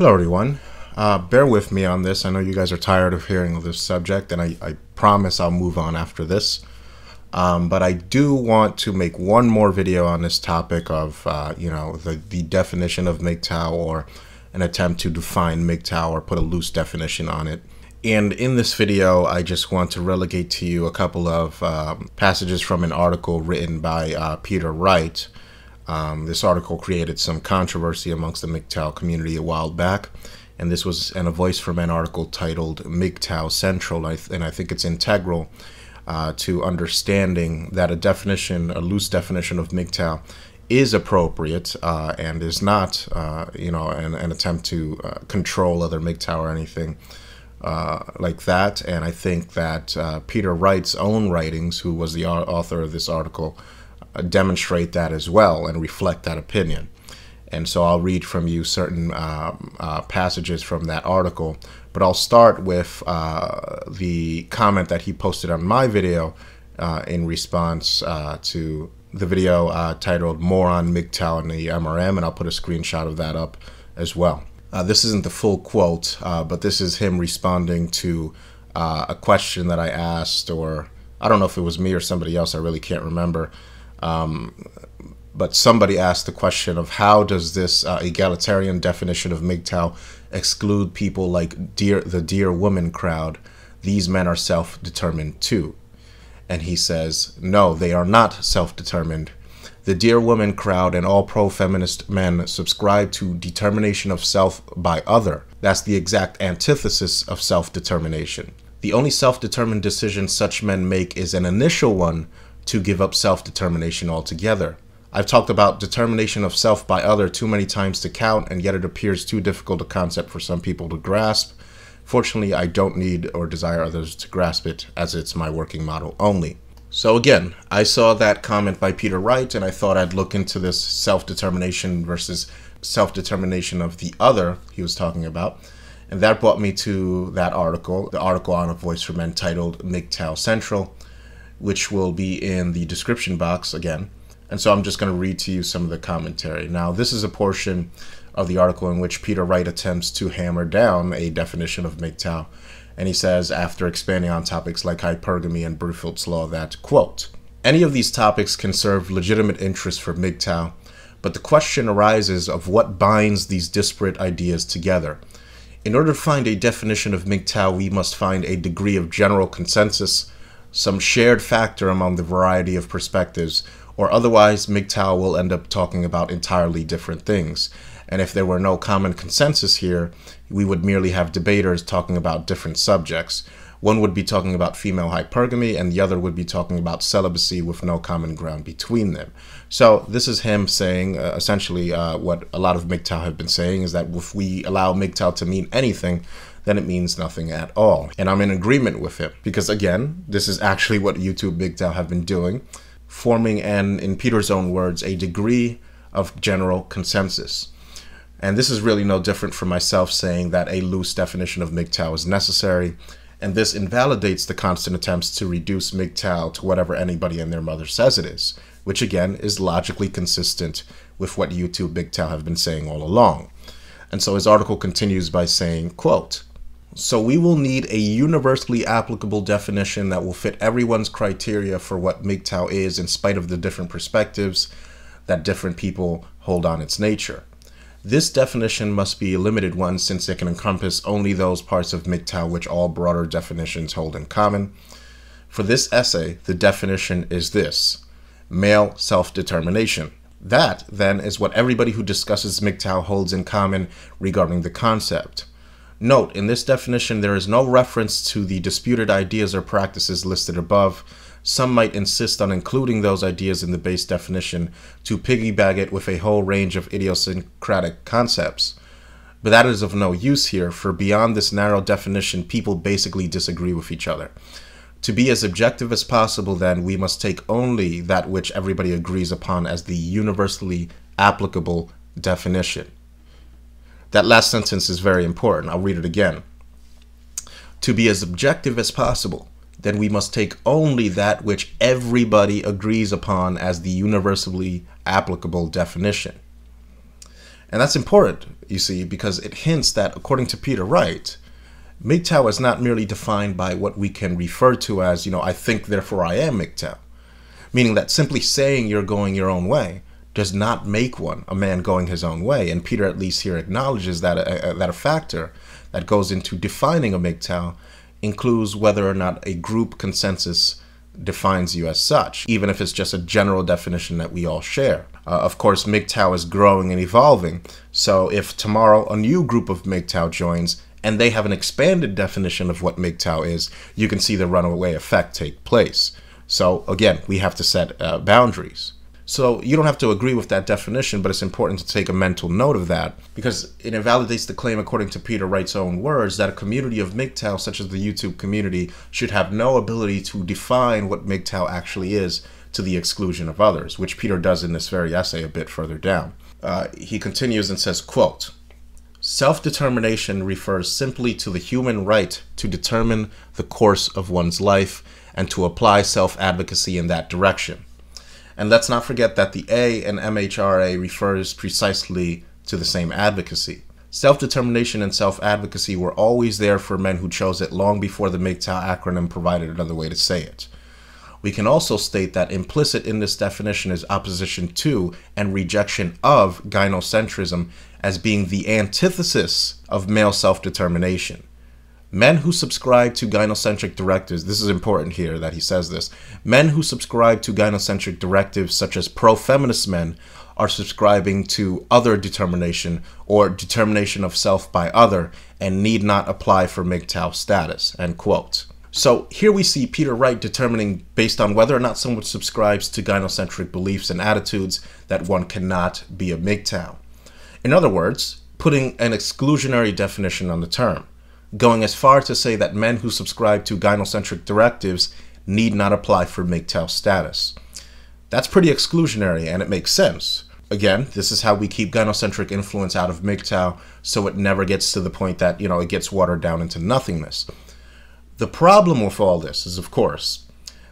Hello, everyone. Uh, bear with me on this. I know you guys are tired of hearing this subject, and I, I promise I'll move on after this. Um, but I do want to make one more video on this topic of, uh, you know, the, the definition of MGTOW or an attempt to define MGTOW or put a loose definition on it. And in this video, I just want to relegate to you a couple of um, passages from an article written by uh, Peter Wright, um, this article created some controversy amongst the MGTOW community a while back, and this was in a voice from an article titled "MGTOW Central," and I think it's integral uh, to understanding that a definition, a loose definition of MGTOW, is appropriate uh, and is not, uh, you know, an, an attempt to uh, control other MGTOW or anything. Uh, like that, and I think that uh, Peter Wright's own writings, who was the author of this article, uh, demonstrate that as well and reflect that opinion. And so I'll read from you certain um, uh, passages from that article, but I'll start with uh, the comment that he posted on my video uh, in response uh, to the video uh, titled Moron MGTOW and the MRM, and I'll put a screenshot of that up as well. this isn't the full quote, but this is him responding to a question that I asked, or I don't know if it was me or somebody else, I really can't remember um, but somebody asked the question of how does this uh, egalitarian definition of MGTOW exclude people like dear the dear woman crowd? These men are self-determined too. And he says, no, they are not self-determined. The dear woman crowd and all pro-feminist men subscribe to determination of self by other. That's the exact antithesis of self-determination. The only self-determined decision such men make is an initial one to give up self determination altogether. I've talked about determination of self by other too many times to count, and yet it appears too difficult a concept for some people to grasp. Fortunately, I don't need or desire others to grasp it, as it's my working model only. So, again, I saw that comment by Peter Wright, and I thought I'd look into this self determination versus self determination of the other he was talking about. And that brought me to that article, the article on A Voice for Men titled MGTOW Central which will be in the description box again. And so I'm just going to read to you some of the commentary. Now, this is a portion of the article in which Peter Wright attempts to hammer down a definition of MGTOW. And he says, after expanding on topics like hypergamy and Brufild's law, that, quote, any of these topics can serve legitimate interest for MGTOW, but the question arises of what binds these disparate ideas together. In order to find a definition of MGTOW, we must find a degree of general consensus some shared factor among the variety of perspectives, or otherwise MGTOW will end up talking about entirely different things. And if there were no common consensus here, we would merely have debaters talking about different subjects, one would be talking about female hypergamy, and the other would be talking about celibacy with no common ground between them. So this is him saying uh, essentially uh, what a lot of MGTOW have been saying is that if we allow MGTOW to mean anything, then it means nothing at all. And I'm in agreement with him because, again, this is actually what YouTube MGTOW have been doing, forming an, in Peter's own words, a degree of general consensus. And this is really no different from myself saying that a loose definition of MGTOW is necessary and this invalidates the constant attempts to reduce MGTOW to whatever anybody and their mother says it is, which again is logically consistent with what YouTube MGTOW have been saying all along. And so his article continues by saying, quote, so we will need a universally applicable definition that will fit everyone's criteria for what MGTOW is in spite of the different perspectives that different people hold on its nature. This definition must be a limited one since it can encompass only those parts of MGTOW which all broader definitions hold in common. For this essay, the definition is this male self determination. That, then, is what everybody who discusses MGTOW holds in common regarding the concept. Note, in this definition, there is no reference to the disputed ideas or practices listed above, some might insist on including those ideas in the base definition to piggyback it with a whole range of idiosyncratic concepts. But that is of no use here, for beyond this narrow definition, people basically disagree with each other. To be as objective as possible, then, we must take only that which everybody agrees upon as the universally applicable definition. That last sentence is very important. I'll read it again. To be as objective as possible, then we must take only that which everybody agrees upon as the universally applicable definition. And that's important, you see, because it hints that, according to Peter Wright, MGTOW is not merely defined by what we can refer to as, you know, I think, therefore I am MGTOW, meaning that simply saying you're going your own way does not make one a man going his own way. And Peter, at least here, acknowledges that a, uh, a uh, that a factor that goes into defining a MGTOW includes whether or not a group consensus defines you as such, even if it's just a general definition that we all share. Uh, of course, MGTOW is growing and evolving, so if tomorrow a new group of MGTOW joins and they have an expanded definition of what MGTOW is, you can see the runaway effect take place. So again, we have to set uh, boundaries. So you don't have to agree with that definition, but it's important to take a mental note of that because it invalidates the claim, according to Peter Wright's own words, that a community of MGTOW, such as the YouTube community, should have no ability to define what MGTOW actually is to the exclusion of others, which Peter does in this very essay a bit further down. Uh, he continues and says, quote, Self-determination refers simply to the human right to determine the course of one's life and to apply self-advocacy in that direction. And let's not forget that the A in MHRA refers precisely to the same advocacy. Self determination and self advocacy were always there for men who chose it long before the MGTOW acronym provided another way to say it. We can also state that implicit in this definition is opposition to and rejection of gynocentrism as being the antithesis of male self determination. Men who subscribe to gynocentric directives, this is important here that he says this. Men who subscribe to gynocentric directives, such as pro feminist men, are subscribing to other determination or determination of self by other and need not apply for MGTOW status. End quote. So here we see Peter Wright determining based on whether or not someone subscribes to gynocentric beliefs and attitudes that one cannot be a MGTOW. In other words, putting an exclusionary definition on the term going as far to say that men who subscribe to gynocentric directives need not apply for MGTOW status. That's pretty exclusionary, and it makes sense. Again, this is how we keep gynocentric influence out of MGTOW so it never gets to the point that, you know, it gets watered down into nothingness. The problem with all this is, of course,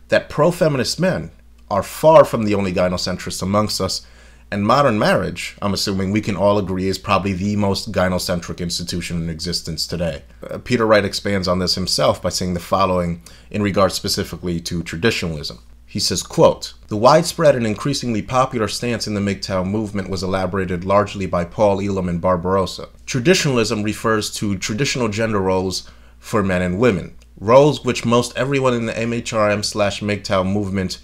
that pro feminist men are far from the only gynocentrists amongst us and modern marriage, I'm assuming we can all agree, is probably the most gynocentric institution in existence today. Uh, Peter Wright expands on this himself by saying the following in regard specifically to traditionalism. He says, quote, The widespread and increasingly popular stance in the MGTOW movement was elaborated largely by Paul Elam and Barbarossa. Traditionalism refers to traditional gender roles for men and women, roles which most everyone in the MHRM slash MGTOW movement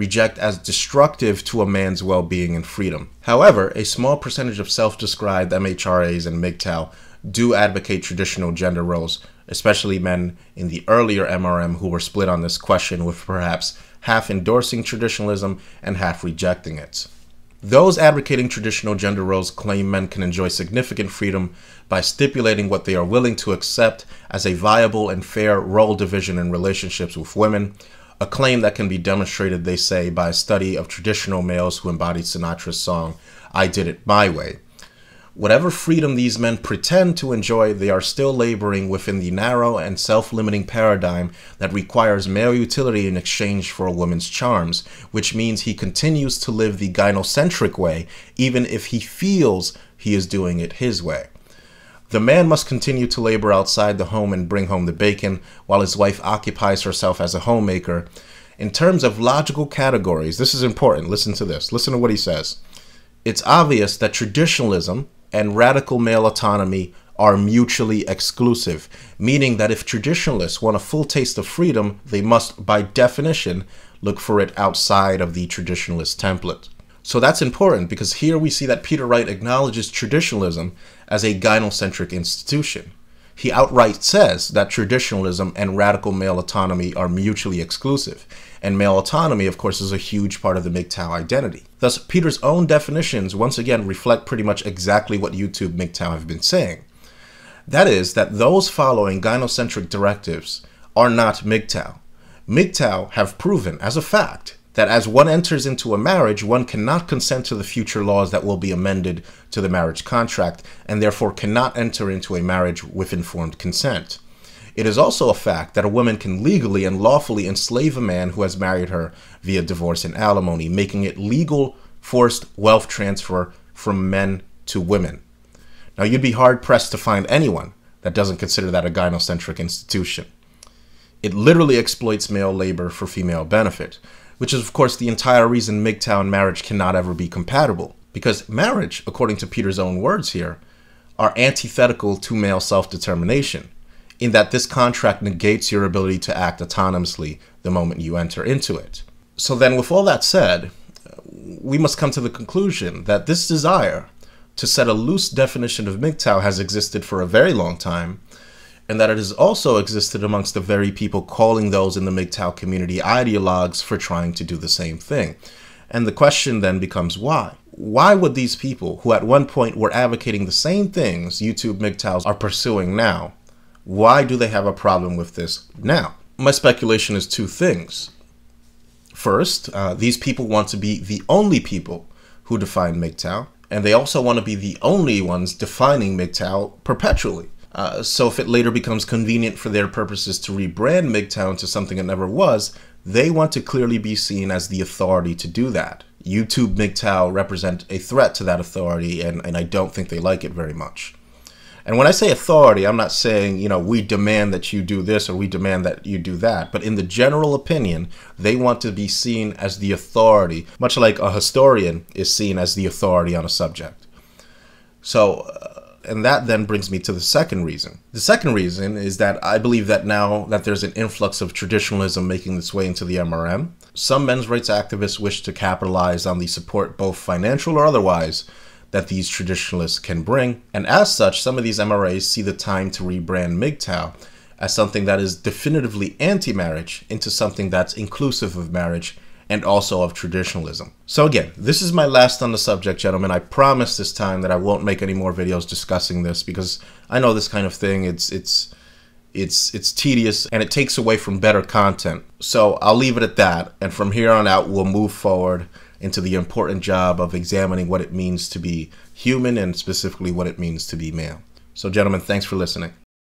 reject as destructive to a man's well being and freedom. However, a small percentage of self described MHRAs and MGTOW do advocate traditional gender roles, especially men in the earlier MRM who were split on this question, with perhaps half endorsing traditionalism and half rejecting it. Those advocating traditional gender roles claim men can enjoy significant freedom by stipulating what they are willing to accept as a viable and fair role division in relationships with women, a claim that can be demonstrated, they say, by a study of traditional males who embodied Sinatra's song, I Did It My Way. Whatever freedom these men pretend to enjoy, they are still laboring within the narrow and self limiting paradigm that requires male utility in exchange for a woman's charms, which means he continues to live the gynocentric way, even if he feels he is doing it his way. The man must continue to labor outside the home and bring home the bacon, while his wife occupies herself as a homemaker. In terms of logical categories, this is important. Listen to this. Listen to what he says. It's obvious that traditionalism and radical male autonomy are mutually exclusive, meaning that if traditionalists want a full taste of freedom, they must, by definition, look for it outside of the traditionalist template. So that's important because here we see that Peter Wright acknowledges traditionalism as a gynocentric institution. He outright says that traditionalism and radical male autonomy are mutually exclusive, and male autonomy, of course, is a huge part of the MGTOW identity. Thus, Peter's own definitions once again reflect pretty much exactly what YouTube MGTOW have been saying. That is, that those following gynocentric directives are not MGTOW. MGTOW have proven, as a fact, that as one enters into a marriage, one cannot consent to the future laws that will be amended to the marriage contract, and therefore cannot enter into a marriage with informed consent. It is also a fact that a woman can legally and lawfully enslave a man who has married her via divorce and alimony, making it legal forced wealth transfer from men to women. Now, you'd be hard pressed to find anyone that doesn't consider that a gynocentric institution. It literally exploits male labor for female benefit which is, of course, the entire reason MGTOW and marriage cannot ever be compatible. Because marriage, according to Peter's own words here, are antithetical to male self determination, in that this contract negates your ability to act autonomously the moment you enter into it. So, then, with all that said, we must come to the conclusion that this desire to set a loose definition of MGTOW has existed for a very long time and that it has also existed amongst the very people calling those in the MGTOW community ideologues for trying to do the same thing. And the question then becomes why? Why would these people, who at one point were advocating the same things YouTube MGTOWs are pursuing now, why do they have a problem with this now? My speculation is two things. First, uh, these people want to be the only people who define MGTOW, and they also want to be the only ones defining MGTOW perpetually. Uh, so if it later becomes convenient for their purposes to rebrand MGTOW to something it never was, they want to clearly be seen as the authority to do that. YouTube MGTOW represent a threat to that authority, and, and I don't think they like it very much. And when I say authority, I'm not saying, you know, we demand that you do this or we demand that you do that. But in the general opinion, they want to be seen as the authority, much like a historian is seen as the authority on a subject. So uh, and that then brings me to the second reason. The second reason is that I believe that now that there's an influx of traditionalism making its way into the MRM, some men's rights activists wish to capitalize on the support, both financial or otherwise, that these traditionalists can bring. And as such, some of these MRAs see the time to rebrand MGTOW as something that is definitively anti marriage into something that's inclusive of marriage and also of traditionalism. So again, this is my last on the subject, gentlemen. I promise this time that I won't make any more videos discussing this because I know this kind of thing, it's it's it's it's tedious and it takes away from better content. So I'll leave it at that and from here on out we'll move forward into the important job of examining what it means to be human and specifically what it means to be male. So gentlemen, thanks for listening.